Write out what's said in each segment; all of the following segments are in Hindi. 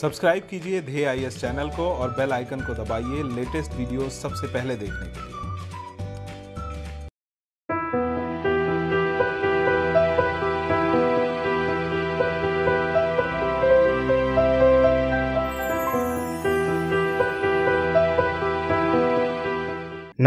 सब्सक्राइब कीजिए धे आई एस चैनल को और बेल आइकन को दबाइए लेटेस्ट वीडियो सबसे पहले देखने के लिए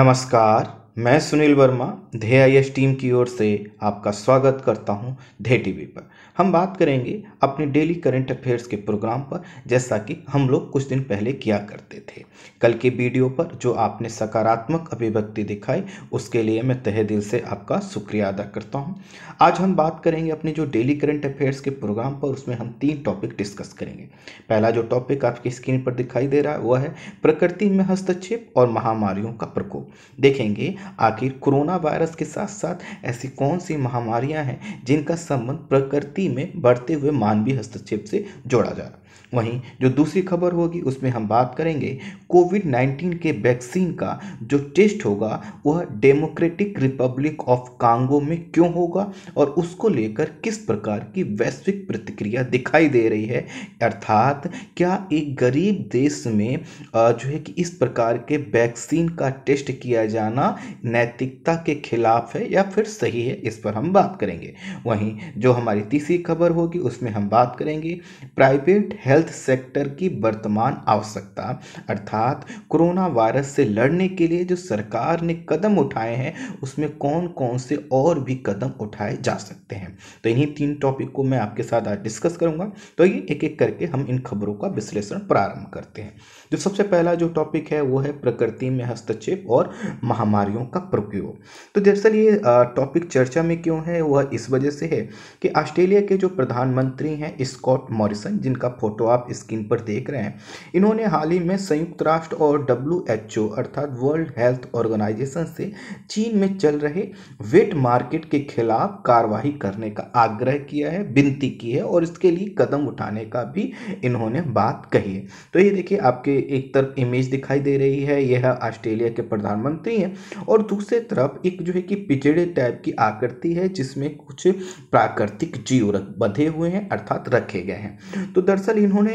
नमस्कार मैं सुनील वर्मा धे आई एस टीम की ओर से आपका स्वागत करता हूं धे टीवी पर हम बात करेंगे अपने डेली करंट अफेयर्स के प्रोग्राम पर जैसा कि हम लोग कुछ दिन पहले किया करते थे कल के वीडियो पर जो आपने सकारात्मक अभिव्यक्ति दिखाई उसके लिए मैं तहे दिल से आपका शुक्रिया अदा करता हूँ आज हम बात करेंगे अपने जो डेली करंट अफेयर्स के प्रोग्राम पर उसमें हम तीन टॉपिक डिस्कस करेंगे पहला जो टॉपिक आपकी स्क्रीन पर दिखाई दे रहा है वह है प्रकृति में हस्तक्षेप और महामारियों का प्रकोप देखेंगे आखिर कोरोना वायरस के साथ साथ ऐसी कौन सी महामारियां हैं जिनका संबंध प्रकृति में बढ़ते हुए मानवीय हस्तक्षेप से जोड़ा जा रहा है वहीं जो दूसरी खबर होगी उसमें हम बात करेंगे कोविड 19 के वैक्सीन का जो टेस्ट होगा वह डेमोक्रेटिक रिपब्लिक ऑफ कांगो में क्यों होगा और उसको लेकर किस प्रकार की वैश्विक प्रतिक्रिया दिखाई दे रही है अर्थात क्या एक गरीब देश में जो है कि इस प्रकार के वैक्सीन का टेस्ट किया जाना नैतिकता के खिलाफ है या फिर सही है इस पर हम बात करेंगे वहीं जो हमारी तीसरी खबर होगी उसमें हम बात करेंगे प्राइवेट हेल्थ हेल्थ सेक्टर की वर्तमान आवश्यकता अर्थात कोरोना वायरस से लड़ने के लिए जो सरकार ने कदम उठाए हैं उसमें कौन कौन से और भी कदम उठाए जा सकते हैं तो इन्हीं तीन टॉपिक को मैं आपके साथ आज डिस्कस करूंगा तो ये एक एक करके हम इन खबरों का विश्लेषण प्रारंभ करते हैं तो सबसे पहला जो टॉपिक है वो है प्रकृति में हस्तक्षेप और महामारियों का प्रयोग तो दरअसल ये टॉपिक चर्चा में क्यों है वह इस वजह से है कि ऑस्ट्रेलिया के जो प्रधानमंत्री हैं स्कॉट मॉरिसन जिनका फोटो आप स्क्रीन पर देख रहे हैं इन्होंने हाल ही में संयुक्त राष्ट्र और डब्ल्यू अर्थात वर्ल्ड हेल्थ ऑर्गेनाइजेशन से चीन में चल रहे वेट मार्केट के खिलाफ कार्रवाई करने का आग्रह किया है विनती की है और इसके लिए कदम उठाने का भी इन्होंने बात कही है तो ये देखिए आपके एक तरफ इमेज दिखाई दे रही है यह ऑस्ट्रेलिया के प्रधानमंत्री हैं और दूसरे तरफ एक जो है कि पिछड़े टाइप की आकृति है जिसमें कुछ प्राकृतिक जीव बधे हुए हैं अर्थात रखे गए हैं तो दरअसल इन्होंने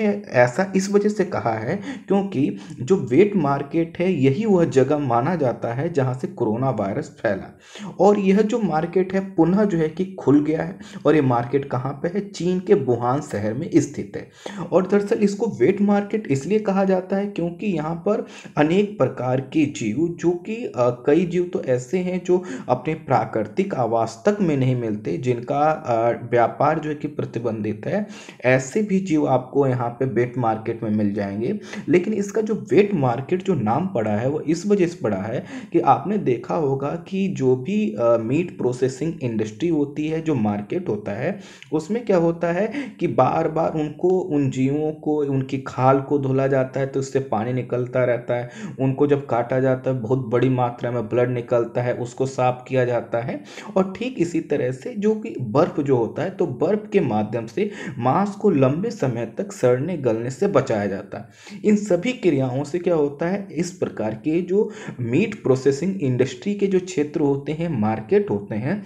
ऐसा इस वजह से कहा है क्योंकि जो वेट मार्केट है यही वह जगह माना जाता है जहाँ से कोरोना वायरस फैला और यह जो मार्केट है पुनः जो है कि खुल गया है और ये मार्केट कहाँ पर है चीन के वुहान शहर में स्थित है और दरअसल इसको वेट मार्केट इसलिए कहा जाता है है क्योंकि यहाँ पर अनेक प्रकार के जीव जो कि कई जीव तो ऐसे हैं जो अपने प्राकृतिक आवास तक में नहीं मिलते जिनका व्यापार जो है कि प्रतिबंधित है ऐसे भी जीव आपको यहाँ पे वेट मार्केट में मिल जाएंगे लेकिन इसका जो वेट मार्केट जो नाम पड़ा है वो इस वजह से पड़ा है कि आपने देखा होगा कि जो भी मीट प्रोसेसिंग इंडस्ट्री होती है जो मार्केट होता है उसमें क्या होता है कि बार बार उनको उन जीवों को उनकी खाल को धोला जाता है तो से पानी निकलता रहता है उनको जब काटा जाता है बहुत बड़ी मात्रा में ब्लड निकलता है उसको साफ किया जाता है और ठीक इसी तरह से जो कि बर्फ़ जो होता है तो बर्फ़ के माध्यम से मांस को लंबे समय तक सड़ने गलने से बचाया जाता है इन सभी क्रियाओं से क्या होता है इस प्रकार के जो मीट प्रोसेसिंग इंडस्ट्री के जो क्षेत्र होते हैं मार्केट होते हैं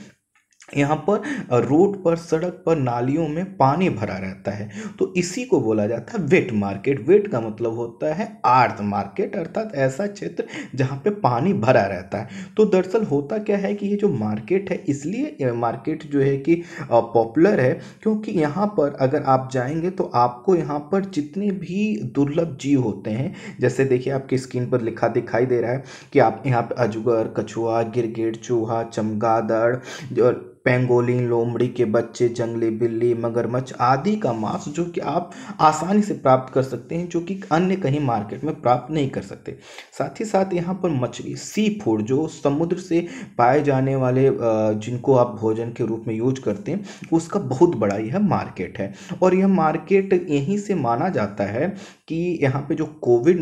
यहाँ पर रोड पर सड़क पर नालियों में पानी भरा रहता है तो इसी को बोला जाता है वेट मार्केट वेट का मतलब होता है आर्थ मार्केट अर्थात ऐसा क्षेत्र जहाँ पे पानी भरा रहता है तो दरअसल होता क्या है कि ये जो मार्केट है इसलिए मार्केट जो है कि पॉपुलर है क्योंकि यहाँ पर अगर आप जाएंगे तो आपको यहाँ पर जितने भी दुर्लभ जीव होते हैं जैसे देखिए आपकी स्क्रीन पर लिखा दिखाई दे रहा है कि आप यहाँ पर अजगर कछुआ गिरगिट चूहा चमगादड़ और पेंगोलिन लोमड़ी के बच्चे जंगली बिल्ली मगरमच्छ आदि का मांस जो कि आप आसानी से प्राप्त कर सकते हैं जो कि अन्य कहीं मार्केट में प्राप्त नहीं कर सकते साथ ही साथ यहाँ पर मछली सी फूड जो समुद्र से पाए जाने वाले जिनको आप भोजन के रूप में यूज करते हैं उसका बहुत बड़ा यह मार्केट है और यह मार्केट यहीं से माना जाता है कि यहाँ पे जो कोविड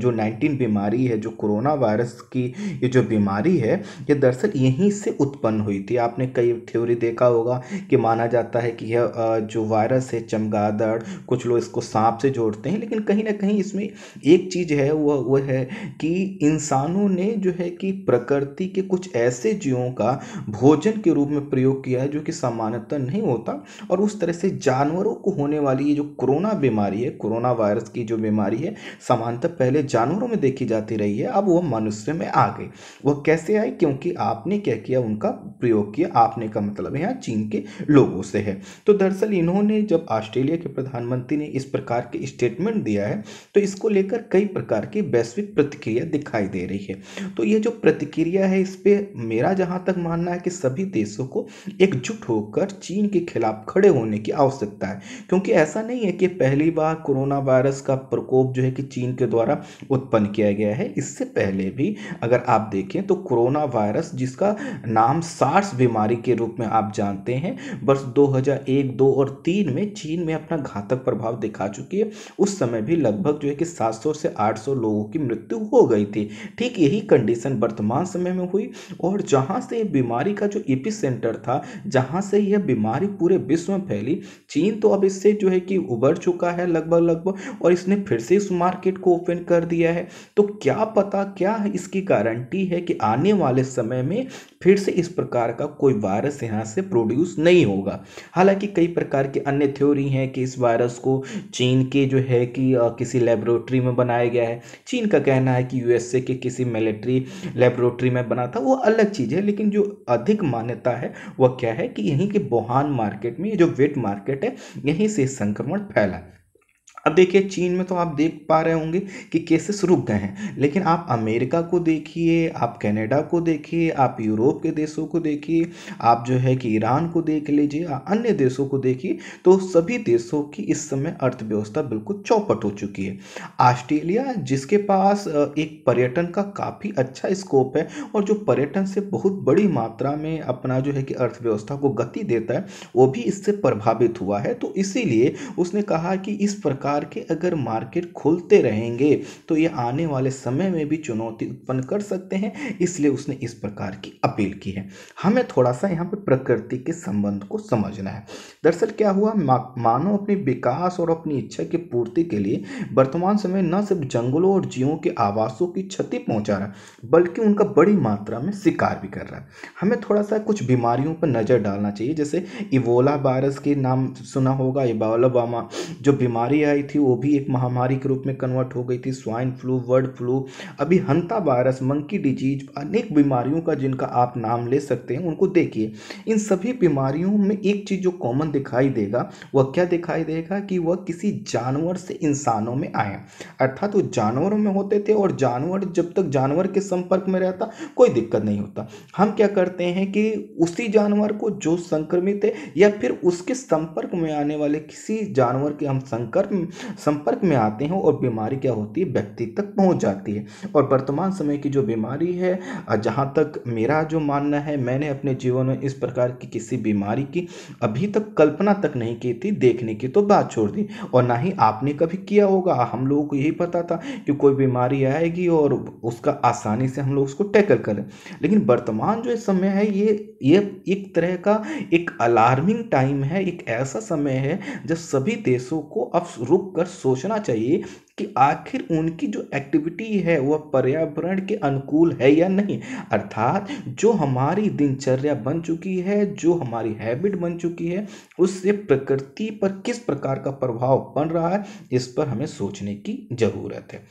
जो नाइन्टीन बीमारी है जो कोरोना वायरस की ये जो बीमारी है ये दरअसल यहीं से उत्पन्न हुई थी आपने कई थ्योरी देखा होगा कि माना जाता है कि यह जो वायरस है चमगादड़ कुछ लोग इसको सांप से जोड़ते हैं लेकिन कहीं ना कहीं इसमें एक चीज़ है वह वह है कि इंसानों ने जो है कि प्रकृति के कुछ ऐसे जीवों का भोजन के रूप में प्रयोग किया है जो कि सामान्यतः नहीं होता और उस तरह से जानवरों को होने वाली ये जो कोरोना बीमारी है कोरोना वायरस वायरस की जो बीमारी है समानता पहले जानवरों में देखी जाती रही है अब वह मनुष्य में आ गई वह कैसे आई क्योंकि आपने क्या किया उनका प्रयोग किया आपने का मतलब यहाँ चीन के लोगों से है तो दरअसल इन्होंने जब ऑस्ट्रेलिया के प्रधानमंत्री ने इस प्रकार के स्टेटमेंट दिया है तो इसको लेकर कई प्रकार की वैश्विक प्रतिक्रिया दिखाई दे रही है तो ये जो प्रतिक्रिया है इस पर मेरा जहाँ तक मानना है कि सभी देशों को एकजुट होकर चीन के खिलाफ खड़े होने की आवश्यकता है क्योंकि ऐसा नहीं है कि पहली बार कोरोना वायरस वायरस का प्रकोप जो है कि चीन के द्वारा उत्पन्न किया गया है इससे पहले भी अगर आप देखें तो कोरोना वायरस जिसका नाम सार्स बीमारी के रूप में आप जानते हैं वर्ष 2001, 2 और 3 में चीन में अपना घातक प्रभाव दिखा चुकी है उस समय भी लगभग जो है कि 700 से 800 लोगों की मृत्यु हो गई थी ठीक यही कंडीशन वर्तमान समय में हुई और जहाँ से यह बीमारी का जो एपी सेंटर था जहाँ से यह बीमारी पूरे विश्व में फैली चीन तो अब इससे जो है कि उबर चुका है लगभग लगभग और इसने फिर से इस मार्केट को ओपन कर दिया है तो क्या पता क्या इसकी गारंटी है कि आने वाले समय में फिर से इस प्रकार का कोई वायरस यहाँ से प्रोड्यूस नहीं होगा हालांकि कई प्रकार के अन्य थ्योरी हैं कि इस वायरस को चीन के जो है कि किसी लेबोरेटरी में बनाया गया है चीन का कहना है कि यूएसए के किसी मिलिट्री लेबोरेटरी में बना था वो अलग चीज़ है लेकिन जो अधिक मान्यता है वह क्या है कि यहीं के बोहान मार्केट में जो वेट मार्केट है यहीं से संक्रमण फैला अब देखिए चीन में तो आप देख पा रहे होंगे कि केसेस रुक गए हैं लेकिन आप अमेरिका को देखिए आप कनाडा को देखिए आप यूरोप के देशों को देखिए आप जो है कि ईरान को देख लीजिए अन्य देशों को देखिए तो सभी देशों की इस समय अर्थव्यवस्था बिल्कुल चौपट हो चुकी है ऑस्ट्रेलिया जिसके पास एक पर्यटन का काफ़ी अच्छा स्कोप है और जो पर्यटन से बहुत बड़ी मात्रा में अपना जो है कि अर्थव्यवस्था को गति देता है वो भी इससे प्रभावित हुआ है तो इसीलिए उसने कहा कि इस प्रकार प्रकार के अगर मार्केट खोलते रहेंगे तो ये आने वाले समय में भी चुनौती उत्पन्न कर सकते हैं इसलिए उसने इस प्रकार की अपील की है हमें थोड़ा सा यहाँ पर प्रकृति के संबंध को समझना है दरअसल क्या हुआ मानव अपने विकास और अपनी इच्छा की पूर्ति के लिए वर्तमान समय न सिर्फ जंगलों और जीवों के आवासों की क्षति पहुँचा रहा है बल्कि उनका बड़ी मात्रा में शिकार भी कर रहा है हमें थोड़ा सा कुछ बीमारियों पर नज़र डालना चाहिए जैसे इवोला वायरस के नाम सुना होगा इबोला बामा जो बीमारी आई गई थी वो भी एक महामारी के रूप में कन्वर्ट हो गई थी स्वाइन फ्लू बर्ड फ्लू अभी हंता वायरस मंकी डिजीज अनेक बीमारियों का जिनका आप नाम ले सकते हैं उनको देखिए इन सभी बीमारियों में एक चीज़ जो कॉमन दिखाई देगा वह क्या दिखाई देगा कि वह किसी जानवर से इंसानों में आए अर्थात वो जानवरों में होते थे और जानवर जब तक जानवर के संपर्क में रहता कोई दिक्कत नहीं होता हम क्या करते हैं कि उसी जानवर को जो संक्रमित है या फिर उसके संपर्क में आने वाले किसी जानवर के हम संपर्क संपर्क में आते हैं और बीमारी क्या होती है व्यक्ति तक पहुंच जाती है और वर्तमान समय की जो बीमारी है जहां तक मेरा जो मानना है मैंने अपने जीवन में इस प्रकार की किसी बीमारी की अभी तक कल्पना तक नहीं की थी देखने की तो बात छोड़ दी और ना ही आपने कभी किया होगा हम लोगों को यही पता था कि कोई बीमारी आएगी और उसका आसानी से हम लोग उसको टैकल करें लेकिन वर्तमान जो समय है ये ये एक तरह का एक अलार्मिंग टाइम है एक ऐसा समय है जब सभी देशों को अब रुक रुक कर सोचना चाहिए कि आखिर उनकी जो एक्टिविटी है वह पर्यावरण के अनुकूल है या नहीं अर्थात जो हमारी दिनचर्या बन चुकी है जो हमारी हैबिट बन चुकी है उससे प्रकृति पर किस प्रकार का प्रभाव पड़ रहा है इस पर हमें सोचने की ज़रूरत है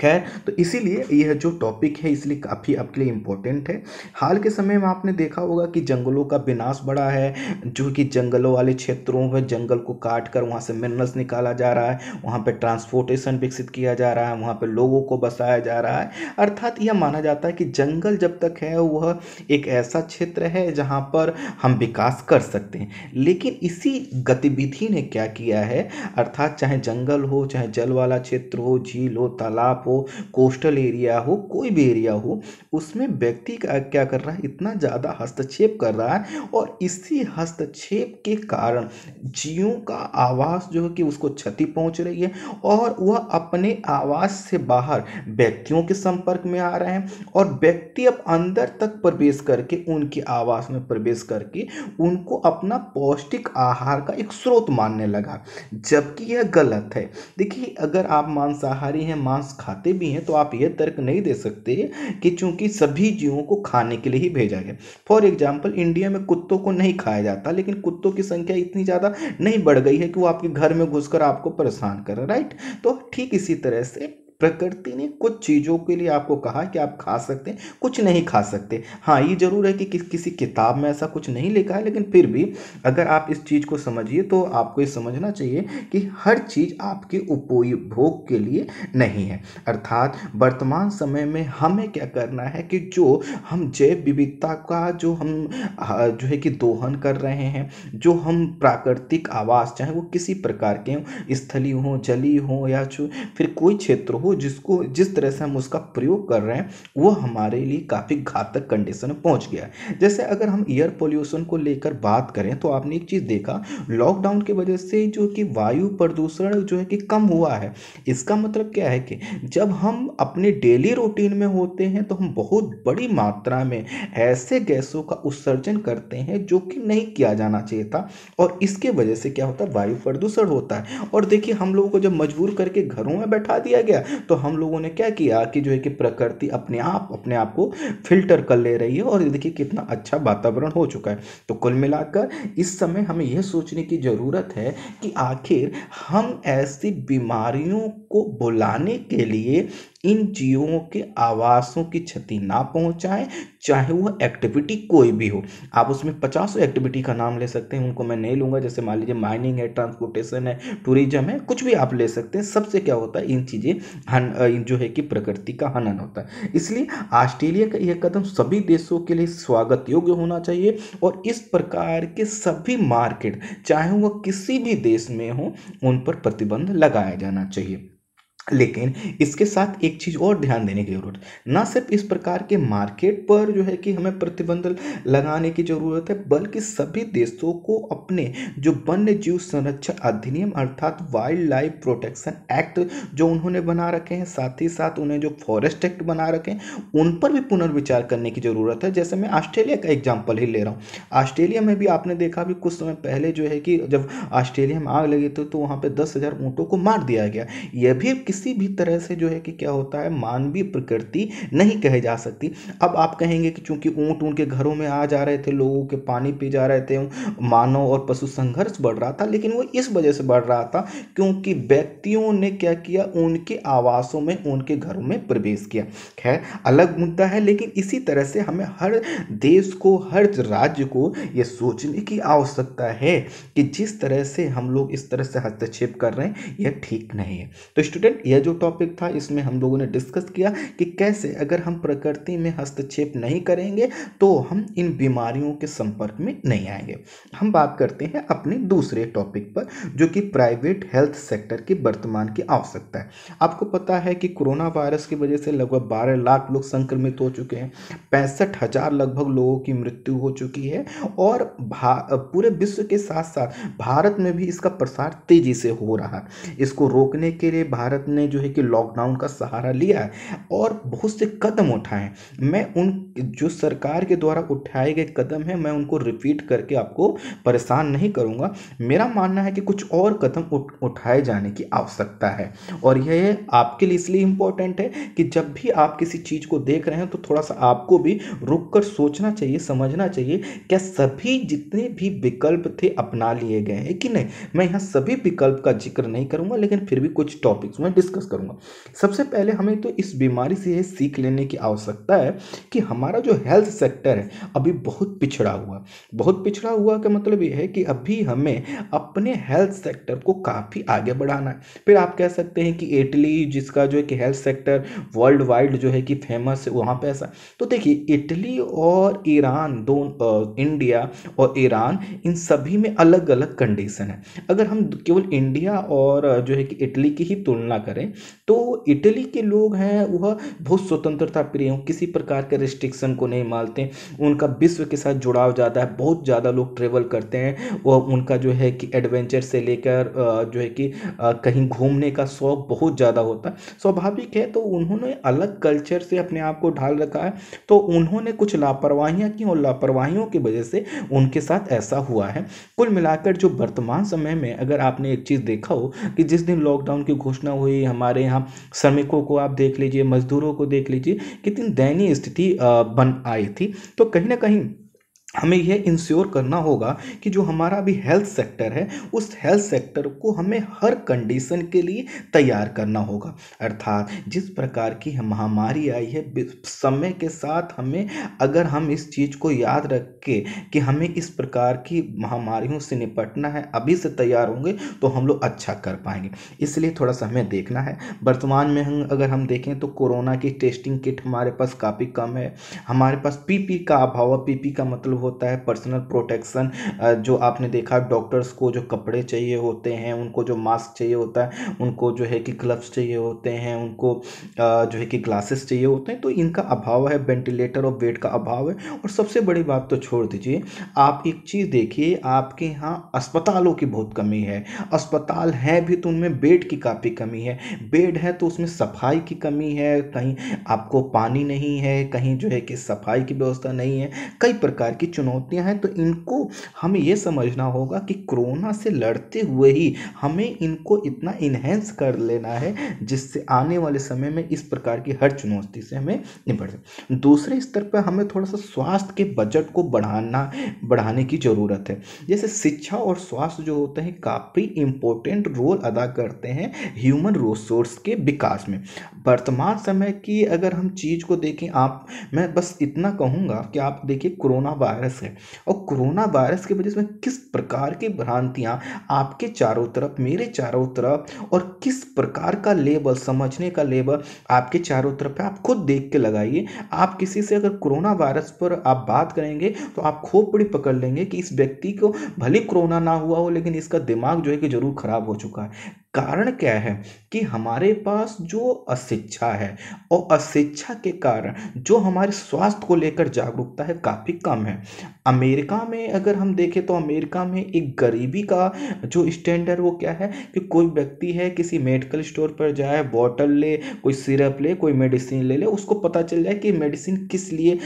खैर तो इसीलिए यह जो टॉपिक है इसलिए काफ़ी आपके लिए इम्पोर्टेंट है हाल के समय में आपने देखा होगा कि जंगलों का विनाश बढ़ा है जो कि जंगलों वाले क्षेत्रों में जंगल को काट कर वहाँ से मिनरल्स निकाला जा रहा है वहाँ पर ट्रांसपोर्टेशन विकसित किया जा रहा है वहाँ पर लोगों को बसाया जा रहा है अर्थात यह माना जाता है कि जंगल जब तक है वह एक ऐसा क्षेत्र है जहाँ पर हम विकास कर सकते हैं लेकिन इसी गतिविधि ने क्या किया है अर्थात चाहे जंगल हो चाहे जल वाला क्षेत्र हो झील हो तालाब आप हो कोस्टल एरिया हो कोई भी एरिया हो उसमें व्यक्ति का क्या कर रहा है इतना ज़्यादा हस्तक्षेप कर रहा है और इसी हस्तक्षेप के कारण जीवों का आवास जो है कि उसको क्षति पहुंच रही है और वह अपने आवास से बाहर व्यक्तियों के संपर्क में आ रहे हैं और व्यक्ति अब अंदर तक प्रवेश करके उनके आवास में प्रवेश करके उनको अपना पौष्टिक आहार का एक स्रोत मानने लगा जबकि यह गलत है देखिए अगर आप मांसाहारी हैं मांस खा खाते भी हैं तो आप यह तर्क नहीं दे सकते कि चूंकि सभी जीवों को खाने के लिए ही भेजा गया फॉर एग्जाम्पल इंडिया में कुत्तों को नहीं खाया जाता लेकिन कुत्तों की संख्या इतनी ज़्यादा नहीं बढ़ गई है कि वो आपके घर में घुसकर आपको परेशान कर राइट तो ठीक इसी तरह से प्रकृति ने कुछ चीज़ों के लिए आपको कहा कि आप खा सकते हैं कुछ नहीं खा सकते हाँ ये ज़रूर है कि, कि किसी किताब में ऐसा कुछ नहीं लिखा है लेकिन फिर भी अगर आप इस चीज़ को समझिए तो आपको ये समझना चाहिए कि हर चीज़ आपके उपभोग के लिए नहीं है अर्थात वर्तमान समय में हमें क्या करना है कि जो हम जैव विविधता का जो हम जो है कि दोहन कर रहे हैं जो हम प्राकृतिक आवास चाहे वो किसी प्रकार के हों हों जली हों या फिर कोई क्षेत्र हो वो जिसको जिस तरह से हम उसका प्रयोग कर रहे हैं वो हमारे लिए काफ़ी घातक कंडीशन में पहुँच गया है जैसे अगर हम एयर पोल्यूशन को लेकर बात करें तो आपने एक चीज़ देखा लॉकडाउन की वजह से जो कि वायु प्रदूषण जो है कि कम हुआ है इसका मतलब क्या है कि जब हम अपने डेली रूटीन में होते हैं तो हम बहुत बड़ी मात्रा में ऐसे गैसों का उत्सर्जन करते हैं जो कि नहीं किया जाना चाहिए था और इसके वजह से क्या होता है वायु प्रदूषण होता है और देखिए हम लोगों को जब मजबूर करके घरों में बैठा दिया गया तो हम लोगों ने क्या किया कि जो है कि प्रकृति अपने आप अपने आप को फिल्टर कर ले रही है और देखिए कितना अच्छा वातावरण हो चुका है तो कुल मिलाकर इस समय हमें यह सोचने की ज़रूरत है कि आखिर हम ऐसी बीमारियों को बुलाने के लिए इन जीवों के आवासों की क्षति ना पहुंचाएं चाहे वह एक्टिविटी कोई भी हो आप उसमें पचासों एक्टिविटी का नाम ले सकते हैं उनको मैं नहीं लूंगा जैसे मान लीजिए माइनिंग है ट्रांसपोर्टेशन है टूरिज्म है कुछ भी आप ले सकते हैं सबसे क्या होता है इन चीज़ें हन जो है कि प्रकृति का हनन होता है इसलिए ऑस्ट्रेलिया का यह कदम सभी देशों के लिए स्वागत योग्य होना चाहिए और इस प्रकार के सभी मार्केट चाहे वह किसी भी देश में हो उन पर प्रतिबंध लगाया जाना चाहिए लेकिन इसके साथ एक चीज़ और ध्यान देने की ज़रूरत ना सिर्फ इस प्रकार के मार्केट पर जो है कि हमें प्रतिबंध लगाने की ज़रूरत है बल्कि सभी देशों को अपने जो वन्य जीव संरक्षण अधिनियम अर्थात वाइल्ड लाइफ प्रोटेक्शन एक्ट जो उन्होंने बना रखे हैं साथ ही साथ उन्हें जो फॉरेस्ट एक्ट बना रखे हैं उन पर भी पुनर्विचार करने की ज़रूरत है जैसे मैं ऑस्ट्रेलिया का एग्जाम्पल ही ले रहा हूँ ऑस्ट्रेलिया में भी आपने देखा भी कुछ समय पहले जो है कि जब ऑस्ट्रेलिया में आग लगी थी तो वहाँ पर दस हज़ार को मार दिया गया यह भी किसी किसी भी तरह से जो है कि क्या होता है मानवीय प्रकृति नहीं कहे जा सकती अब आप कहेंगे कि चूंकि ऊँट उनके घरों में आ जा रहे थे लोगों के पानी पी जा रहे थे मानव और पशु संघर्ष बढ़ रहा था लेकिन वो इस वजह से बढ़ रहा था क्योंकि व्यक्तियों ने क्या किया उनके आवासों में उनके घरों में प्रवेश किया खैर अलग मुद्दा है लेकिन इसी तरह से हमें हर देश को हर राज्य को ये सोचने की आवश्यकता है कि जिस तरह से हम लोग इस तरह से हस्तक्षेप कर रहे हैं यह ठीक नहीं है तो स्टूडेंट फ्रेंड यह जो टॉपिक था इसमें हम लोगों ने डिस्कस किया कि कैसे अगर हम प्रकृति में हस्तक्षेप नहीं करेंगे तो हम इन बीमारियों के संपर्क में नहीं आएंगे हम बात करते हैं अपने दूसरे टॉपिक पर जो कि प्राइवेट हेल्थ सेक्टर की वर्तमान की आवश्यकता है आपको पता है कि कोरोना वायरस की वजह से लगभग बारह लाख लोग संक्रमित हो चुके हैं पैंसठ हज़ार लगभग लोगों की मृत्यु हो चुकी है और पूरे विश्व के साथ साथ भारत में भी इसका प्रसार तेज़ी से हो रहा है इसको रोकने के लिए भारत ने जो है कि लॉकडाउन का सहारा लिया है और बहुत से कदम उठाए हैं मैं उन जो सरकार के द्वारा उठाए गए कदम हैं मैं उनको रिपीट करके आपको परेशान नहीं करूँगा मेरा मानना है कि कुछ और कदम उठाए जाने की आवश्यकता है और यह आपके लिए इसलिए इम्पोर्टेंट है कि जब भी आप किसी चीज़ को देख रहे हैं तो थोड़ा सा आपको भी रुक कर सोचना चाहिए समझना चाहिए क्या सभी जितने भी विकल्प थे अपना लिए गए हैं कि नहीं मैं यहाँ सभी विकल्प का जिक्र नहीं करूँगा लेकिन फिर भी कुछ टॉपिक्स में डिस्कस करूँगा सबसे पहले हमें तो इस बीमारी से यह सीख लेने की आवश्यकता है कि हमारा जो हेल्थ सेक्टर है अभी बहुत पिछड़ा हुआ बहुत पिछड़ा हुआ का मतलब यह है कि अभी हमें अपने हेल्थ सेक्टर को काफ़ी आगे बढ़ाना है फिर आप कह सकते हैं कि इटली जिसका जो है कि हेल्थ सेक्टर वर्ल्ड वाइड जो है कि फेमस है वहाँ पे ऐसा तो देखिए इटली और ईरान दो इंडिया और ईरान इन सभी में अलग अलग कंडीशन है अगर हम केवल इंडिया और जो है कि इटली की ही तुलना करें तो इटली के लोग हैं वह बहुत स्वतंत्रता प्रिय हूँ किसी प्रकार के रिस्ट्रिक्शन को नहीं मानते उनका विश्व के साथ जुड़ाव ज़्यादा है बहुत ज़्यादा लोग ट्रेवल करते हैं वह उनका जो है कि एडवेंचर से लेकर जो है कि कहीं घूमने का शौक बहुत ज़्यादा होता है स्वाभाविक है तो उन्होंने अलग कल्चर से अपने आप को ढाल रखा है तो उन्होंने कुछ लापरवाहियाँ की और लापरवाहियों की वजह से उनके साथ ऐसा हुआ है कुल मिलाकर जो वर्तमान समय में अगर आपने एक चीज़ देखा हो कि जिस दिन लॉकडाउन की घोषणा हुई लीजिए हमारे यहाँ श्रमिकों को आप देख लीजिए मजदूरों को देख लीजिए कितनी दयनीय स्थिति बन आई थी तो कहीं ना कहीं हमें यह इंश्योर करना होगा कि जो हमारा अभी हेल्थ सेक्टर है उस हेल्थ सेक्टर को हमें हर कंडीशन के लिए तैयार करना होगा अर्थात जिस प्रकार की महामारी आई है समय के साथ हमें अगर हम इस चीज़ को याद रख के कि हमें इस प्रकार की महामारियों से निपटना है अभी से तैयार होंगे तो हम लोग अच्छा कर पाएंगे इसलिए थोड़ा सा हमें देखना है वर्तमान में हम अगर हम देखें तो कोरोना की टेस्टिंग किट हमारे पास काफ़ी कम है हमारे पास पीपी का अभाव पीपी का मतलब होता है पर्सनल प्रोटेक्शन जो आपने देखा डॉक्टर्स को जो कपड़े चाहिए होते हैं उनको जो मास्क चाहिए होता है उनको जो है कि ग्लव्स चाहिए होते हैं उनको जो है कि ग्लासेस चाहिए होते हैं तो इनका अभाव है वेंटिलेटर और बेड का अभाव है और सबसे बड़ी बात तो छोड़ दीजिए आप एक चीज़ देखिए आपके यहाँ अस्पतालों की बहुत कमी है अस्पताल है भी तो उनमें बेड की काफ़ी कमी है बेड है तो उसमें सफाई की कमी है कहीं आपको पानी नहीं है कहीं जो है कि सफाई की व्यवस्था नहीं है कई प्रकार की चुनौतियां हैं तो इनको हमें ये समझना होगा कि कोरोना से लड़ते हुए ही हमें इनको इतना इन्हेंस कर लेना है जिससे आने वाले समय में इस प्रकार की हर चुनौती से हमें निपट दूसरे स्तर पर हमें थोड़ा सा स्वास्थ्य के बजट को बढ़ाना बढ़ाने की ज़रूरत है जैसे शिक्षा और स्वास्थ्य जो होते हैं काफ़ी इम्पोर्टेंट रोल अदा करते हैं ह्यूमन रिसोर्स के विकास में वर्तमान समय की अगर हम चीज़ को देखें आप मैं बस इतना कहूँगा कि आप देखिए कोरोना वायरस है और कोरोना वायरस की वजह से किस प्रकार की भ्रांतियाँ आपके चारों तरफ मेरे चारों तरफ और किस प्रकार का लेबल समझने का लेबल आपके चारों तरफ है आप खुद देख के लगाइए आप किसी से अगर कोरोना वायरस पर आप बात करेंगे तो आप खोपड़ी पकड़ लेंगे कि इस व्यक्ति को भले कोरोना ना हुआ हो लेकिन इसका दिमाग जो है कि ज़रूर ख़राब हो चुका है कारण क्या है कि हमारे पास जो अशिक्षा है और अशिक्षा के कारण जो हमारे स्वास्थ्य को लेकर जागरूकता है काफ़ी कम है अमेरिका में अगर हम देखें तो अमेरिका में एक गरीबी का जो स्टैंडर्ड वो क्या है कि कोई व्यक्ति है किसी मेडिकल स्टोर पर जाए बॉटल ले कोई सिरप ले कोई मेडिसिन ले ले उसको पता चल जाए कि मेडिसिन किस लिए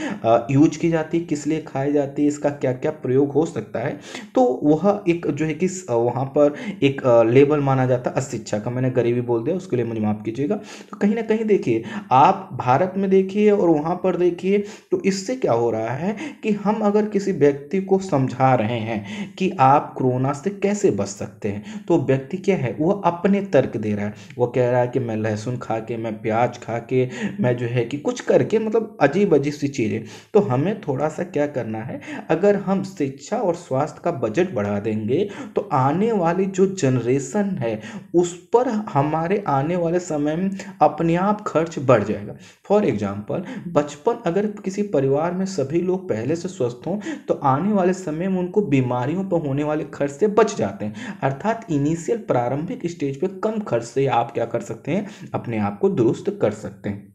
यूज की जाती है किस लिए खाई जाती है इसका क्या क्या प्रयोग हो सकता है तो वह एक जो है कि वहाँ पर एक लेबल माना जाता अशिक्षा का मैंने गरीबी बोल दिया उसके लिए मुझे माफ़ कीजिएगा तो कहीं ना कहीं देखिए आप भारत में देखिए और वहाँ पर देखिए तो इससे क्या हो रहा है कि हम अगर किसी व्यक्ति को समझा रहे हैं कि आप कोरोना से कैसे बच सकते हैं तो व्यक्ति क्या है वह अपने तर्क दे रहा है वो कह रहा है कि मैं लहसुन खा के मैं प्याज खा के मैं जो है कि कुछ करके मतलब अजीब अजीब सी चीज़ें तो हमें थोड़ा सा क्या करना है अगर हम शिक्षा और स्वास्थ्य का बजट बढ़ा देंगे तो आने वाली जो जनरेशन है उस पर हमारे आने वाले समय में अपने आप खर्च बढ़ जाएगा फॉर एग्ज़ाम्पल बचपन अगर किसी परिवार में सभी लोग पहले से स्वस्थ हों तो आने वाले समय में उनको बीमारियों पर होने वाले खर्च से बच जाते हैं अर्थात इनिशियल प्रारंभिक स्टेज पर कम खर्च से आप क्या कर सकते हैं अपने आप को दुरुस्त कर सकते हैं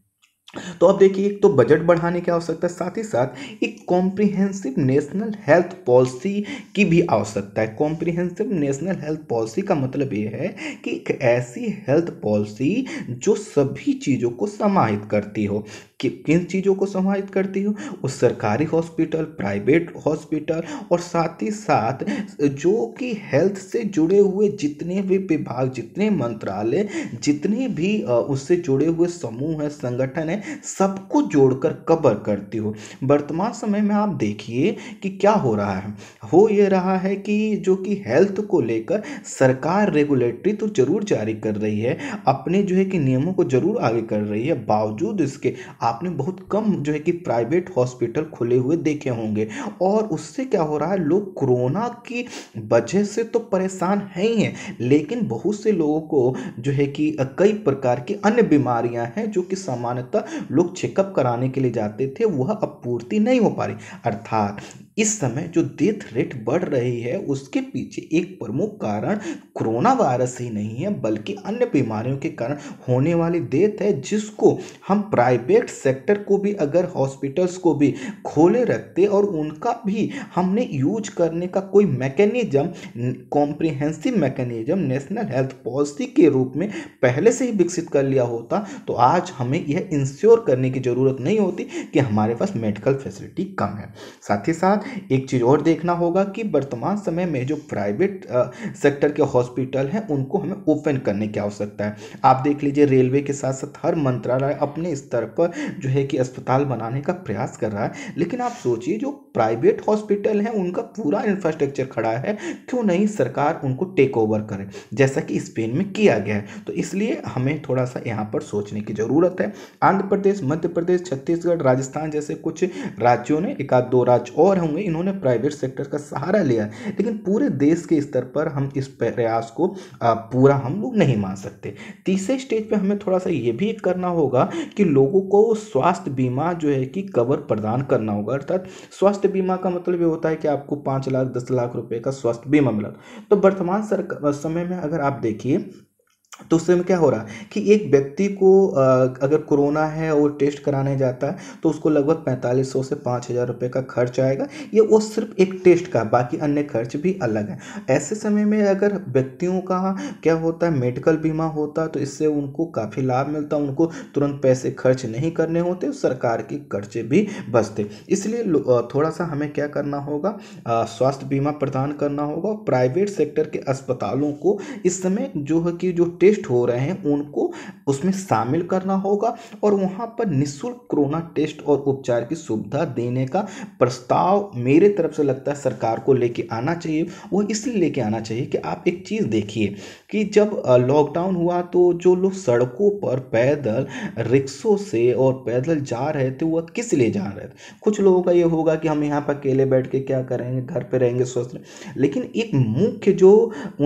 तो अब देखिए एक तो बजट बढ़ाने की आवश्यकता है साथ ही साथ एक कॉम्प्रिहेंसिव नेशनल हेल्थ पॉलिसी की भी आवश्यकता है कॉम्प्रिहेंसिव नेशनल हेल्थ पॉलिसी का मतलब ये है कि एक ऐसी हेल्थ पॉलिसी जो सभी चीज़ों को समाहित करती हो कि किन चीज़ों को समाहित करती हो उस सरकारी हॉस्पिटल प्राइवेट हॉस्पिटल और साथ ही साथ जो कि हेल्थ से जुड़े हुए जितने भी विभाग जितने मंत्रालय जितने भी उससे जुड़े हुए समूह हैं संगठन है सबको जोड़कर कवर करती हो वर्तमान समय में आप देखिए कि क्या हो रहा है हो ये रहा है कि जो कि हेल्थ को लेकर सरकार रेगुलेटरी तो ज़रूर जारी कर रही है अपने जो है कि नियमों को ज़रूर आगे कर रही है बावजूद इसके आपने बहुत कम जो है कि प्राइवेट हॉस्पिटल खुले हुए देखे होंगे और उससे क्या हो रहा है लोग कोरोना की वजह से तो परेशान है ही हैं लेकिन बहुत से लोगों को जो है कि कई प्रकार की अन्य बीमारियां हैं जो कि सामान्यतः लोग चेकअप कराने के लिए जाते थे वह अब पूर्ति नहीं हो पा रही अर्थात इस समय जो डेथ रेट बढ़ रही है उसके पीछे एक प्रमुख कारण कोरोना वायरस ही नहीं है बल्कि अन्य बीमारियों के कारण होने वाली डेथ है जिसको हम प्राइवेट सेक्टर को भी अगर हॉस्पिटल्स को भी खोले रखते और उनका भी हमने यूज करने का कोई mechanism comprehensive mechanism national health policy के रूप में पहले से ही विकसित कर लिया होता तो आज हमें यह इंश्योर करने की ज़रूरत नहीं होती कि हमारे पास मेडिकल फैसिलिटी कम है साथ ही साथ एक चीज़ और देखना होगा कि वर्तमान समय में जो प्राइवेट सेक्टर के हॉस्पिटल हैं उनको हमें ओपन करने की आवश्यकता है आप देख लीजिए रेलवे के साथ साथ हर मंत्रालय अपने स्तर पर जो है कि अस्पताल बनाने का प्रयास कर रहा है लेकिन आप सोचिए जो प्राइवेट हॉस्पिटल हैं उनका पूरा इंफ्रास्ट्रक्चर खड़ा है क्यों नहीं सरकार उनको टेक ओवर करे जैसा कि स्पेन में किया गया है तो इसलिए हमें थोड़ा सा यहाँ पर सोचने की ज़रूरत है आंध्र प्रदेश मध्य प्रदेश छत्तीसगढ़ राजस्थान जैसे कुछ राज्यों ने एक आध दो राज्य और हैं होंगे इन्होंने प्राइवेट सेक्टर का सहारा लिया है लेकिन पूरे देश के स्तर पर हम इस प्रयास को पूरा हम लोग नहीं मान सकते तीसरे स्टेज पे हमें थोड़ा सा ये भी करना होगा कि लोगों को स्वास्थ्य बीमा जो है कि कवर प्रदान करना होगा अर्थात स्वास्थ्य बीमा का मतलब ये होता है कि आपको पाँच लाख दस लाख रुपये का स्वास्थ्य बीमा मिला तो वर्तमान सरकार समय में अगर आप देखिए तो उस समय क्या हो रहा है कि एक व्यक्ति को अगर कोरोना है और टेस्ट कराने जाता है तो उसको लगभग पैंतालीस सौ से पाँच हज़ार रुपये का खर्च आएगा ये वो सिर्फ एक टेस्ट का बाकी अन्य खर्च भी अलग है ऐसे समय में अगर व्यक्तियों का क्या होता है मेडिकल बीमा होता है तो इससे उनको काफ़ी लाभ मिलता उनको तुरंत पैसे खर्च नहीं करने होते सरकार के खर्चे भी बचते इसलिए थोड़ा सा हमें क्या करना होगा स्वास्थ्य बीमा प्रदान करना होगा प्राइवेट सेक्टर के अस्पतालों को इस समय जो है कि जो टेस्ट टेस्ट हो रहे हैं उनको उसमें शामिल करना होगा और वहाँ पर निःशुल्क कोरोना टेस्ट और उपचार की सुविधा देने का प्रस्ताव मेरे तरफ से लगता है सरकार को लेके आना चाहिए वो इसलिए लेके आना चाहिए कि आप एक चीज़ देखिए कि जब लॉकडाउन हुआ तो जो लोग सड़कों पर पैदल रिक्शों से और पैदल जा रहे थे वह किस लिए जा रहे थे कुछ लोगों का ये होगा कि हम यहाँ पर अकेले बैठ के क्या करेंगे घर पर रहेंगे स्वस्थ लेकिन एक मुख्य जो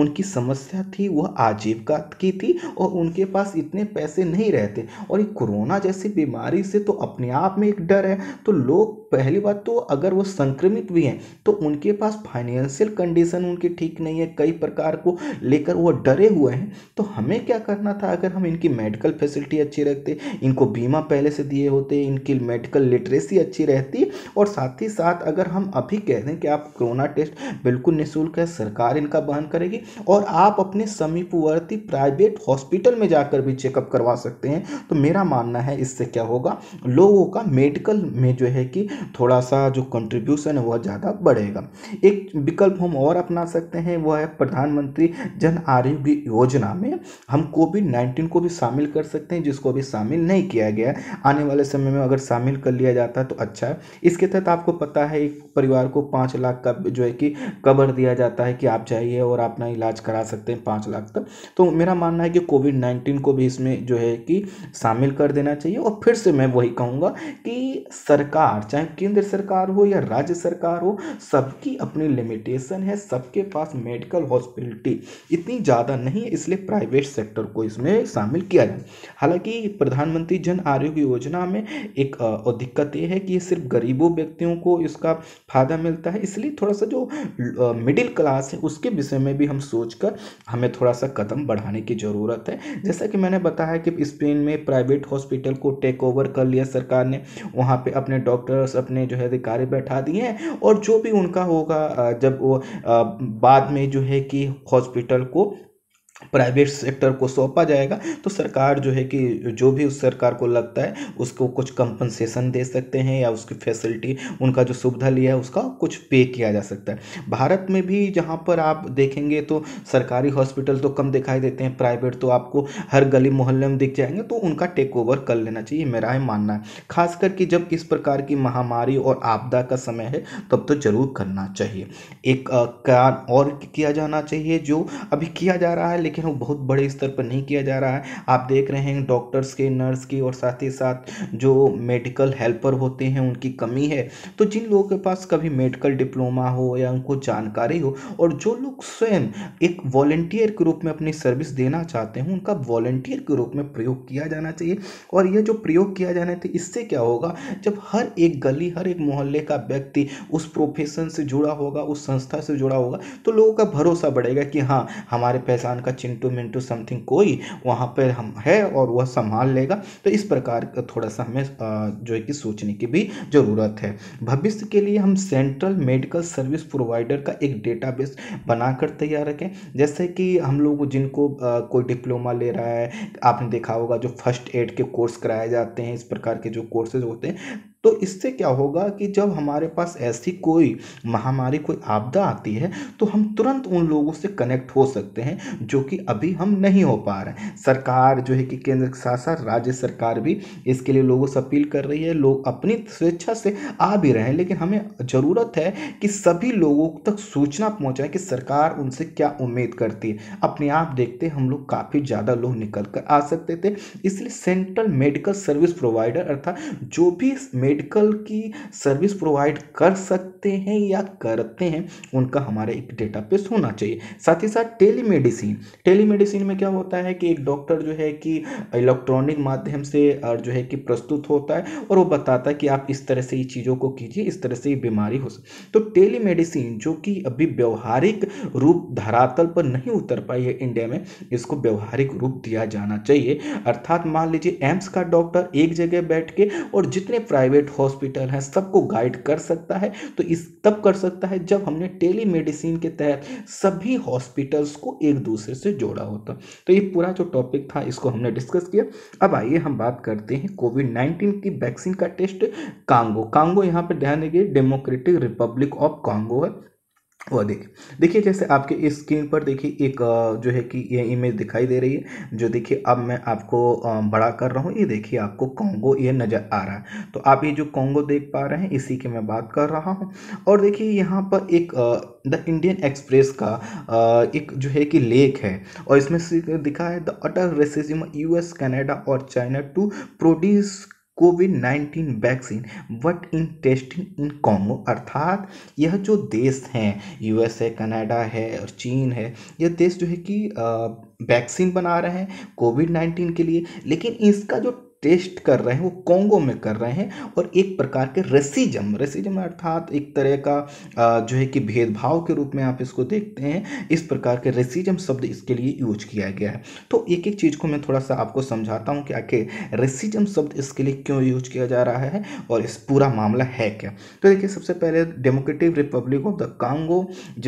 उनकी समस्या थी वह आजीविका की थी और उनके पास इतने पैसे नहीं रहते और ये कोरोना जैसी बीमारी से तो अपने आप में एक डर है तो लोग पहली बात तो अगर वो संक्रमित भी हैं तो उनके पास फाइनेंशियल कंडीशन उनकी ठीक नहीं है कई प्रकार को लेकर वो डरे हुए हैं तो हमें क्या करना था अगर हम इनकी मेडिकल फैसिलिटी अच्छी रखते इनको बीमा पहले से दिए होते इनकी मेडिकल लिटरेसी अच्छी रहती और साथ ही साथ अगर हम अभी कह दें कि आप कोरोना टेस्ट बिल्कुल निःशुल्क है सरकार इनका वहन करेगी और आप अपने समीपवर्ती प्राइवेट हॉस्पिटल में जाकर भी चेकअप करवा सकते हैं तो मेरा मानना है इससे क्या होगा लोगों का मेडिकल में जो है कि थोड़ा सा जो कंट्रीब्यूशन है वह ज़्यादा बढ़ेगा एक विकल्प हम और अपना सकते हैं वह है प्रधानमंत्री जन आरोग्य योजना में हम कोविड नाइन्टीन को भी शामिल कर सकते हैं जिसको अभी शामिल नहीं किया गया है आने वाले समय में अगर शामिल कर लिया जाता है तो अच्छा है इसके तहत आपको पता है एक परिवार को पाँच लाख का जो है कि कवर दिया जाता है कि आप जाइए और अपना इलाज करा सकते हैं पाँच लाख तक तो मेरा मानना है कि कोविड नाइन्टीन को भी इसमें जो है कि शामिल कर देना चाहिए और फिर से मैं वही कहूँगा कि सरकार चाहे चाहे केंद्र सरकार हो या राज्य सरकार हो सबकी अपनी लिमिटेशन है सबके पास मेडिकल हॉस्पिटलिटी इतनी ज़्यादा नहीं है इसलिए प्राइवेट सेक्टर को इसमें शामिल किया जाए हालांकि प्रधानमंत्री जन आरोग्य योजना में एक दिक्कत यह है कि सिर्फ गरीबों व्यक्तियों को इसका फ़ायदा मिलता है इसलिए थोड़ा सा जो मिडिल क्लास है उसके विषय में भी हम सोचकर हमें थोड़ा सा कदम बढ़ाने की ज़रूरत है जैसा कि मैंने बताया कि स्पेन में प्राइवेट हॉस्पिटल को टेक ओवर कर लिया सरकार ने वहाँ पर अपने डॉक्टर्स अपने जो है अधिकारी बैठा दिए हैं और जो भी उनका होगा जब वो बाद में जो है कि हॉस्पिटल को प्राइवेट सेक्टर को सौंपा जाएगा तो सरकार जो है कि जो भी उस सरकार को लगता है उसको कुछ कंपनसेशन दे सकते हैं या उसकी फैसिलिटी उनका जो सुविधा लिया है उसका कुछ पे किया जा सकता है भारत में भी जहाँ पर आप देखेंगे तो सरकारी हॉस्पिटल तो कम दिखाई देते हैं प्राइवेट तो आपको हर गली मोहल्ले में दिख जाएंगे तो उनका टेक ओवर कर लेना चाहिए मेरा है मानना है खास करके जब इस प्रकार की महामारी और आपदा का समय है तब तो ज़रूर करना चाहिए एक कार और किया जाना चाहिए जो अभी किया जा रहा है लेकिन वो बहुत बड़े स्तर पर नहीं किया जा रहा है आप देख रहे हैं डॉक्टर्स के नर्स की और साथ ही साथ जो मेडिकल हेल्पर होते हैं उनकी कमी है तो जिन लोगों के पास कभी मेडिकल डिप्लोमा हो या उनको जानकारी हो और जो लोग स्वयं एक वॉल्टियर के रूप में अपनी सर्विस देना चाहते हैं उनका वॉल्टियर के रूप में प्रयोग किया जाना चाहिए और यह जो प्रयोग किया जाना चाहिए इससे क्या होगा जब हर एक गली हर एक मोहल्ले का व्यक्ति उस प्रोफेशन से जुड़ा होगा उस संस्था से जुड़ा होगा तो लोगों का भरोसा बढ़ेगा कि हाँ हमारे पहचान का चिंटू मिंटू समथिंग कोई वहाँ पर हम है और वह संभाल लेगा तो इस प्रकार थोड़ा सा हमें जो है कि सोचने की भी ज़रूरत है भविष्य के लिए हम सेंट्रल मेडिकल सर्विस प्रोवाइडर का एक डेटाबेस बनाकर तैयार रखें जैसे कि हम लोग जिनको कोई डिप्लोमा ले रहा है आपने देखा होगा जो फर्स्ट एड के कोर्स कराए जाते हैं इस प्रकार के जो कोर्सेज होते हैं तो इससे क्या होगा कि जब हमारे पास ऐसी कोई महामारी कोई आपदा आती है तो हम तुरंत उन लोगों से कनेक्ट हो सकते हैं जो कि अभी हम नहीं हो पा रहे हैं सरकार जो है कि केंद्र के साथ साथ राज्य सरकार भी इसके लिए लोगों से अपील कर रही है लोग अपनी स्वेच्छा से आ भी रहे हैं लेकिन हमें ज़रूरत है कि सभी लोगों तक सूचना पहुँचाएँ कि सरकार उनसे क्या उम्मीद करती है अपने आप देखते हम लोग काफ़ी ज़्यादा लोग निकल कर आ सकते थे इसलिए सेंट्रल मेडिकल सर्विस प्रोवाइडर अर्थात जो भी मेडिकल की सर्विस प्रोवाइड कर सकते हैं या करते हैं उनका हमारा एक पेस होना चाहिए साथ ही साथ टेलीमेडिसिन टेलीमेडिसिन में क्या होता है कि एक डॉक्टर जो है कि इलेक्ट्रॉनिक माध्यम से और जो है कि प्रस्तुत होता है और वो बताता है कि आप इस तरह से ये चीज़ों को कीजिए इस तरह से ये बीमारी हो सकती तो टेलीमेडिसिन जो कि अभी व्यवहारिक रूप धरातल पर नहीं उतर पाई है इंडिया में इसको व्यवहारिक रूप दिया जाना चाहिए अर्थात मान लीजिए एम्स का डॉक्टर एक जगह बैठ के और जितने प्राइवेट प्राइवेट हॉस्पिटल हैं सबको गाइड कर सकता है तो इस तब कर सकता है जब हमने टेली मेडिसिन के तहत सभी हॉस्पिटल्स को एक दूसरे से जोड़ा होता तो ये पूरा जो टॉपिक था इसको हमने डिस्कस किया अब आइए हम बात करते हैं कोविड नाइन्टीन की वैक्सीन का टेस्ट कांगो कांगो यहाँ पर ध्यान देंगे डेमोक्रेटिक रिपब्लिक ऑफ कांगो है वह देखिए देखिए जैसे आपके इस स्क्रीन पर देखिए एक जो है कि ये इमेज दिखाई दे रही है जो देखिए अब मैं आपको बड़ा कर रहा हूँ ये देखिए आपको कॉन्गो ये नज़र आ रहा है तो आप ये जो कॉन्गो देख पा रहे हैं इसी की मैं बात कर रहा हूँ और देखिए यहाँ पर एक द इंडियन एक्सप्रेस का एक जो है कि लेख है और इसमें दिखा है the utter racism US S और China to produce covid nineteen vaccine what in testing in कॉमो अर्थात यह जो देश हैं यू एस है कनाडा है और चीन है यह देश जो है कि वैक्सीन बना रहे हैं कोविड नाइन्टीन के लिए लेकिन इसका जो टेस्ट कर रहे हैं वो कॉन्गो में कर रहे हैं और एक प्रकार के रसीजम रसीजम अर्थात एक तरह का जो है कि भेदभाव के रूप में आप इसको देखते हैं इस प्रकार के रसीजम शब्द इसके लिए यूज किया गया है तो एक एक चीज़ को मैं थोड़ा सा आपको समझाता हूँ कि आखिर रसीजम शब्द इसके लिए क्यों यूज किया जा रहा है और इस पूरा मामला है क्या तो देखिए सबसे पहले Democratic Republic of the Congo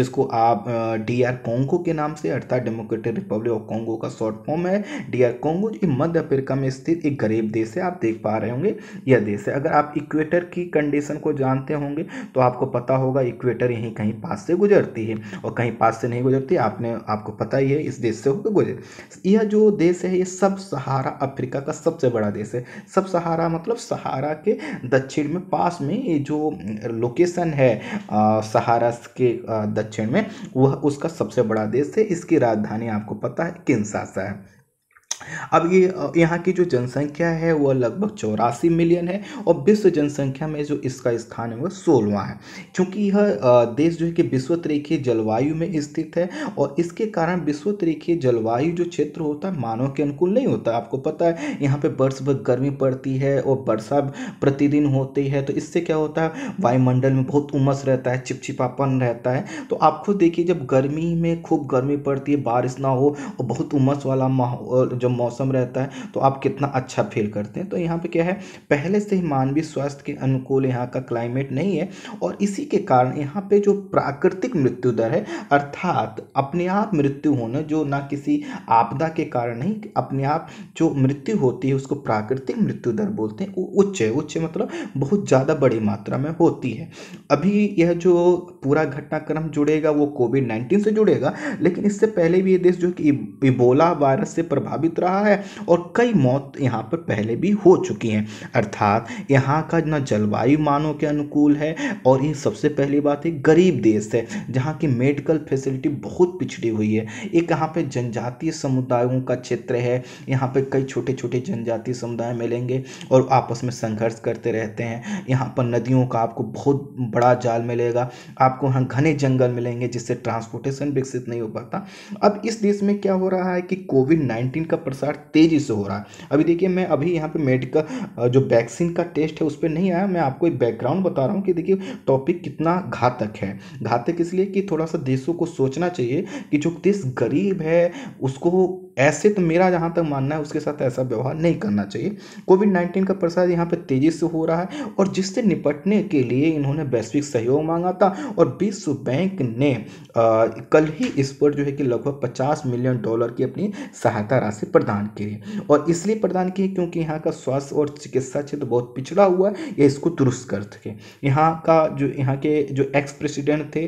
जिसको आप डी आर कोंगो के नाम से अर्थात डेमोक्रेटिक रिपब्लिक ऑफ कोंगो का शॉर्ट फॉर्म है डी आर कोंगो मध्य अफ्रीका में स्थित एक गरीब देश है आप देख पा रहे होंगे यह देश है अगर आप इक्वेटर की कंडीशन को जानते होंगे तो आपको पता होगा इक्वेटर यहीं कहीं पास से गुजरती है और कहीं पास से नहीं गुजरती आपने आपको पता ही है इस देश से होकर गुजर यह जो देश है ये सब सहारा अफ्रीका का सबसे बड़ा देश है सब सहारा मतलब सहारा के दक्षिण में पास में ये जो लोकेशन है सहारा के दक्षिण में वह उसका सबसे बड़ा देश है इसकी राजधानी आपको पता है किन्सासा है अब ये यहाँ की जो जनसंख्या है वह लगभग चौरासी मिलियन है और विश्व जनसंख्या में जो इसका स्थान है वह सोलवा है क्योंकि यह देश जो है कि विश्व तरीके जलवायु में स्थित है और इसके कारण विश्व तरीके जलवायु जो क्षेत्र होता है मानव के अनुकूल नहीं होता आपको पता है यहाँ पे वर्ष भर गर्मी पड़ती है और वर्षा प्रतिदिन होती है तो इससे क्या होता है वायुमंडल में बहुत उमस रहता है चिपचिपापन रहता है तो आप खुद देखिए जब गर्मी में खूब गर्मी पड़ती है बारिश ना हो और बहुत उमस वाला माहौल जब मौसम रहता है तो आप कितना अच्छा फील करते हैं तो यहाँ पे क्या है पहले से ही मानवीय स्वास्थ्य के अनुकूल यहाँ का क्लाइमेट नहीं है और इसी के कारण यहाँ पे जो प्राकृतिक मृत्यु दर है अर्थात अपने आप मृत्यु होना जो ना किसी आपदा के कारण नहीं अपने आप जो मृत्यु होती है उसको प्राकृतिक मृत्यु दर बोलते हैं उच्च है उच्च मतलब बहुत ज़्यादा बड़ी मात्रा में होती है अभी यह जो पूरा घटनाक्रम जुड़ेगा वो कोविड नाइन्टीन से जुड़ेगा लेकिन इससे पहले भी ये देश जो कि इबोला वायरस से प्रभावित रहा है और कई मौत यहाँ पर पहले भी हो चुकी हैं अर्थात यहाँ का ना जलवायु मानों के अनुकूल है और ये सबसे पहली बात है गरीब देश है जहाँ की मेडिकल फैसिलिटी बहुत पिछड़ी हुई है एक यहाँ पर जनजातीय समुदायों का क्षेत्र है यहाँ पर कई छोटे छोटे जनजातीय समुदाय मिलेंगे और आपस में संघर्ष करते रहते हैं यहाँ पर नदियों का आपको बहुत बड़ा जाल मिलेगा आपको यहाँ घने जंगल मिलेंगे जिससे ट्रांसपोर्टेशन विकसित नहीं हो पाता अब इस देश में क्या हो रहा है कि कोविड नाइन्टीन का प्रसार तेज़ी से हो रहा है अभी देखिए मैं अभी यहाँ पे मेडिकल जो वैक्सीन का टेस्ट है उस पर नहीं आया मैं आपको एक बैकग्राउंड बता रहा हूँ कि देखिए टॉपिक कितना घातक है घातक इसलिए कि थोड़ा सा देशों को सोचना चाहिए कि जो देश गरीब है उसको ऐसे तो मेरा जहाँ तक मानना है उसके साथ ऐसा व्यवहार नहीं करना चाहिए कोविड नाइन्टीन का प्रसार यहाँ पर तेज़ी से हो रहा है और जिससे निपटने के लिए इन्होंने वैश्विक सहयोग मांगा था और विश्व बैंक ने आ, कल ही इस पर जो है कि लगभग पचास मिलियन डॉलर की अपनी सहायता राशि प्रदान की है और इसलिए प्रदान की है क्योंकि यहाँ का स्वास्थ्य और चिकित्सा क्षेत्र तो बहुत पिछड़ा हुआ है या इसको दुरुस्त कर सके यहाँ का जो यहाँ के जो एक्स प्रेसिडेंट थे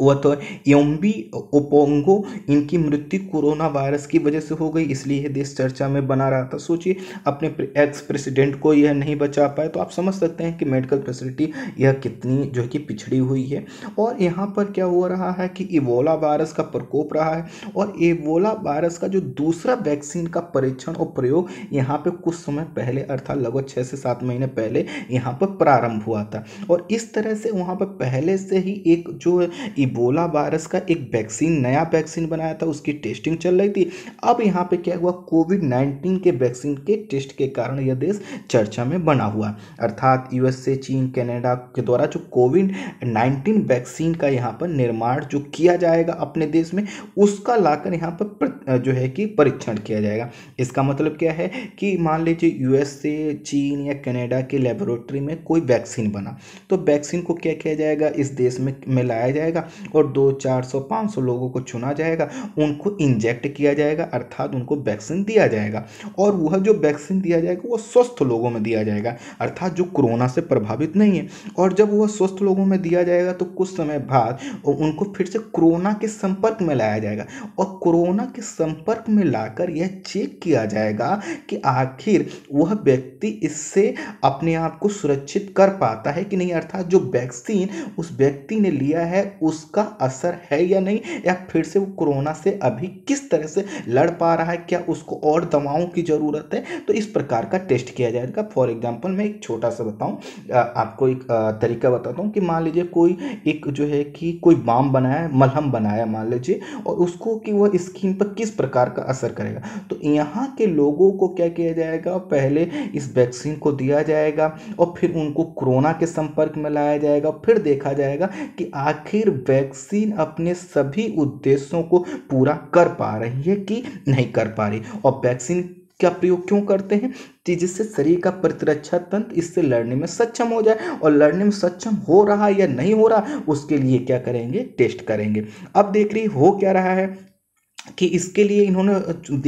तो एम्बी ओपोंगो इनकी मृत्यु कोरोना वायरस की वजह से हो गई इसलिए यह देश चर्चा में बना रहा था सोचिए अपने एक्स प्रेसिडेंट को यह नहीं बचा पाए तो आप समझ सकते हैं कि मेडिकल फैसिलिटी यह कितनी जो है कि पिछड़ी हुई है और यहाँ पर क्या हो रहा है कि इवोला वायरस का प्रकोप रहा है और इवोला वायरस का जो दूसरा वैक्सीन का परीक्षण और प्रयोग यहाँ पर कुछ समय पहले अर्थात लगभग छः से सात महीने पहले यहाँ पर प्रारंभ हुआ था और इस तरह से वहाँ पर पहले से ही एक जो इबोला वायरस का एक वैक्सीन नया वैक्सीन बनाया था उसकी टेस्टिंग चल रही थी अब यहाँ पे क्या हुआ कोविड नाइन्टीन के वैक्सीन के टेस्ट के कारण यह देश चर्चा में बना हुआ अर्थात यूएसए चीन कनाडा के द्वारा जो कोविड नाइन्टीन वैक्सीन का यहाँ पर निर्माण जो किया जाएगा अपने देश में उसका लाकर यहाँ पर जो है कि परीक्षण किया जाएगा इसका मतलब क्या है कि मान लीजिए यूएसए चीन या कनाडा के लेबोरेटरी में कोई वैक्सीन बना तो वैक्सीन को क्या किया जाएगा इस देश में, में लाया जाएगा और दो चार सौ पाँच सौ लोगों को चुना जाएगा उनको इंजेक्ट किया जाएगा अर्थात उनको वैक्सीन दिया जाएगा और वह जो वैक्सीन दिया जाएगा वह स्वस्थ लोगों में दिया जाएगा अर्थात जो कोरोना से प्रभावित नहीं है और जब वह स्वस्थ लोगों में दिया जाएगा तो कुछ समय बाद उनको फिर से कोरोना के संपर्क में लाया जाएगा और कोरोना के संपर्क में लाकर यह चेक किया जाएगा कि आखिर वह व्यक्ति इससे अपने आप को सुरक्षित कर पाता है कि नहीं अर्थात जो वैक्सीन उस व्यक्ति ने लिया है उस उसका असर है या नहीं या फिर से वो कोरोना से अभी किस तरह से लड़ पा रहा है क्या उसको और दवाओं की ज़रूरत है तो इस प्रकार का टेस्ट किया जाएगा फॉर एग्जाम्पल मैं एक छोटा सा बताऊँ आपको एक तरीका बताता हूँ कि मान लीजिए कोई एक जो है कि कोई बाम बनाया मलहम बनाया मान लीजिए और उसको कि वह स्किन पर किस प्रकार का असर करेगा तो यहाँ के लोगों को क्या किया जाएगा पहले इस वैक्सीन को दिया जाएगा और फिर उनको कोरोना के संपर्क में लाया जाएगा फिर देखा जाएगा कि आखिर वैक्सीन अपने सभी उद्देश्यों को पूरा कर पा रही है कि नहीं कर पा रही और वैक्सीन का प्रयोग क्यों करते हैं कि जिससे शरीर का प्रतिरक्षा तंत्र इससे लड़ने में सक्षम हो जाए और लड़ने में सक्षम हो रहा या नहीं हो रहा उसके लिए क्या करेंगे टेस्ट करेंगे अब देख रही हो क्या रहा है कि इसके लिए इन्होंने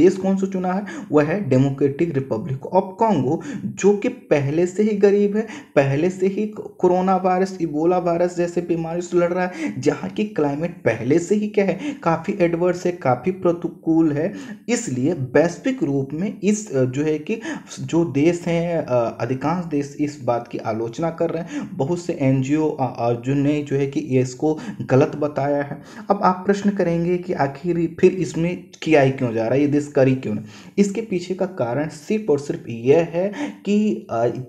देश कौन सा चुना है वह है डेमोक्रेटिक रिपब्लिक ऑफ कॉन्गो जो कि पहले से ही गरीब है पहले से ही कोरोना वायरस इबोला वायरस जैसे बीमारी से लड़ रहा है जहाँ की क्लाइमेट पहले से ही क्या है काफ़ी एडवर्स है काफ़ी प्रतिकूल है इसलिए वैश्विक रूप में इस जो है कि जो देश हैं अधिकांश देश इस बात की आलोचना कर रहे हैं बहुत से एन जी ने जो है कि इसको गलत बताया है अब आप प्रश्न करेंगे कि आखिर फिर इस इसमें किया ही क्यों जा रहा है ये देश कर ही क्यों नहीं इसके पीछे का कारण सिर्फ और सिर्फ यह है कि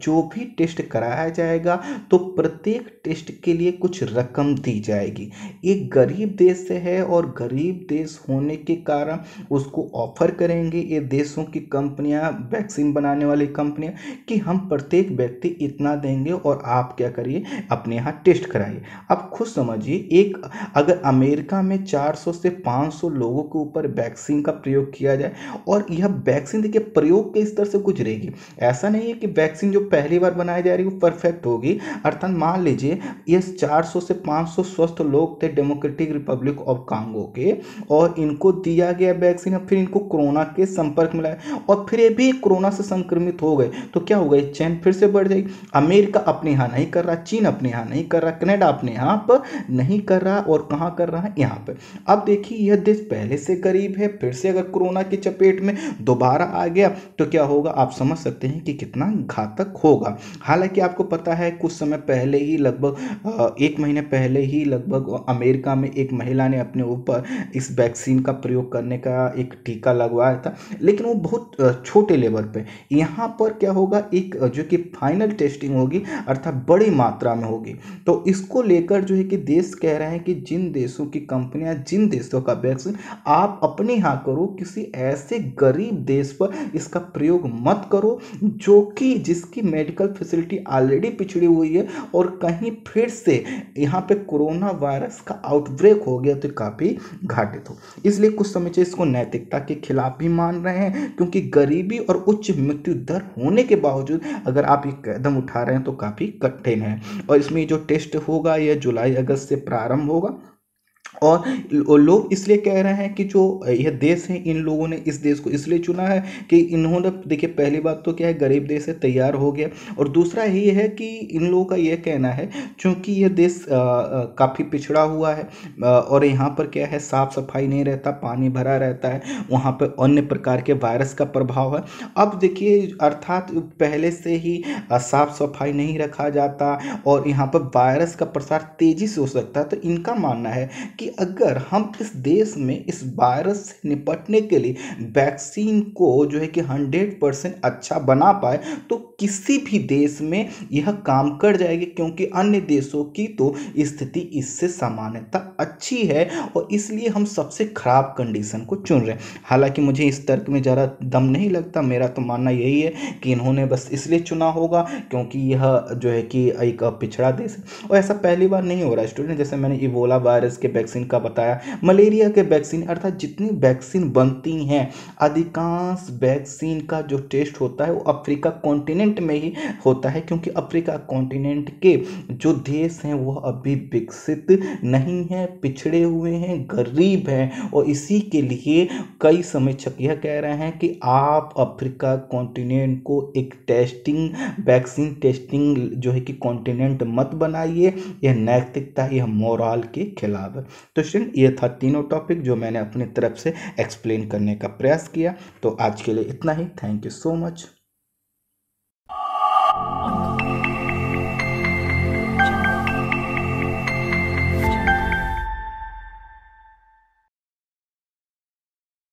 जो भी टेस्ट कराया जाएगा तो प्रत्येक टेस्ट के लिए कुछ रकम दी जाएगी एक गरीब देश है और गरीब देश होने के कारण उसको ऑफर करेंगे ये देशों की कंपनियां वैक्सीन बनाने वाली कंपनियां कि हम प्रत्येक व्यक्ति इतना देंगे और आप क्या करिए अपने यहाँ टेस्ट कराइए आप खुद समझिए एक अगर अमेरिका में 400 से 500 लोगों के ऊपर वैक्सीन का प्रयोग किया जाए और यह वैक्सीन देखिए प्रयोग के स्तर से गुजरेगी ऐसा नहीं है कि वैक्सीन जो पहली बार बनाई जा रही है वो परफेक्ट होगी अर्थात मान लीजिए ये 400 से 500 स्वस्थ लोग थे डेमोक्रेटिक रिपब्लिक ऑफ कांगो के और इनको दिया गया वैक्सीन फिर इनको कोरोना के संपर्क में लाया और फिर ये भी कोरोना से संक्रमित हो गए तो क्या हो ये चैन फिर से बढ़ जाएगी अमेरिका अपने यहाँ नहीं कर रहा चीन अपने यहाँ नहीं कर रहा कनेडा अपने यहाँ पर नहीं कर रहा और कहाँ कर रहा है यहाँ पर अब देखिए यह देश पहले से करीब है फिर से अगर कोरोना की चपेट में दोबारा आ गया तो क्या होगा आप समझ सकते हैं कि कितना घातक होगा हालांकि आपको पता है कुछ समय पहले ही लगभग एक महीने पहले ही लगभग अमेरिका में एक महिला ने अपने ऊपर इस वैक्सीन का प्रयोग करने का एक टीका लगवाया था लेकिन वो बहुत छोटे लेवल पर यहाँ पर क्या होगा एक जो कि फाइनल टेस्टिंग होगी अर्थात बड़ी मात्रा में होगी तो इसको लेकर जो है कि देश कह रहे हैं कि जिन देशों की कंपनियां जिन देशों का वैक्सीन आ आप अपने यहाँ करो किसी ऐसे गरीब देश पर इसका प्रयोग मत करो जो कि जिसकी मेडिकल फैसिलिटी ऑलरेडी पिछड़ी हुई है और कहीं फिर से यहाँ पे कोरोना वायरस का आउटब्रेक हो गया तो काफ़ी घाटित हो इसलिए कुछ से इसको नैतिकता के खिलाफ भी मान रहे हैं क्योंकि गरीबी और उच्च मृत्यु दर होने के बावजूद अगर आप ये कदम उठा रहे हैं तो काफ़ी कठिन है और इसमें जो टेस्ट होगा यह जुलाई अगस्त से प्रारंभ होगा और लोग इसलिए कह रहे हैं कि जो यह देश है इन लोगों ने इस देश को इसलिए चुना है कि इन्होंने देखिए पहली बात तो क्या है गरीब देश है तैयार हो गया और दूसरा ये है कि इन लोगों का यह कहना है चूँकि ये देश काफ़ी पिछड़ा हुआ है और यहाँ पर क्या है साफ़ सफाई नहीं रहता पानी भरा रहता है वहाँ पर अन्य प्रकार के वायरस का प्रभाव है अब देखिए अर्थात पहले से ही साफ़ सफाई नहीं रखा जाता और यहाँ पर वायरस का प्रसार तेज़ी से हो सकता है तो इनका मानना है कि अगर हम इस देश में इस वायरस से निपटने के लिए वैक्सीन को जो है कि हंड्रेड परसेंट अच्छा बना पाए तो किसी भी देश में यह काम कर जाएगी क्योंकि अन्य देशों की तो स्थिति इससे सामान्यता अच्छी है और इसलिए हम सबसे ख़राब कंडीशन को चुन रहे हैं हालांकि मुझे इस तर्क में ज़्यादा दम नहीं लगता मेरा तो मानना यही है कि इन्होंने बस इसलिए चुना होगा क्योंकि यह जो है कि एक पिछड़ा देश है और ऐसा पहली बार नहीं हो रहा स्टूडेंट जैसे मैंने इबोला वायरस के वैक्सीन वैक्सीन का बताया मलेरिया के वैक्सीन अर्थात जितनी वैक्सीन बनती हैं अधिकांश वैक्सीन का जो टेस्ट होता है वो अफ्रीका कॉन्टिनेंट में ही होता है क्योंकि अफ्रीका कॉन्टिनेंट के जो देश हैं वह अभी विकसित नहीं है पिछड़े हुए हैं गरीब हैं और इसी के लिए कई समीक्षक यह कह रहे हैं कि आप अफ्रीका कॉन्टिनेंट को एक टेस्टिंग वैक्सीन टेस्टिंग जो है कि कॉन्टिनेंट मत बनाइए यह नैतिकता यह मोरल के खिलाफ है तो स्टूडेंट ये था तीनों टॉपिक जो मैंने अपनी तरफ से एक्सप्लेन करने का प्रयास किया तो आज के लिए इतना ही थैंक यू सो मच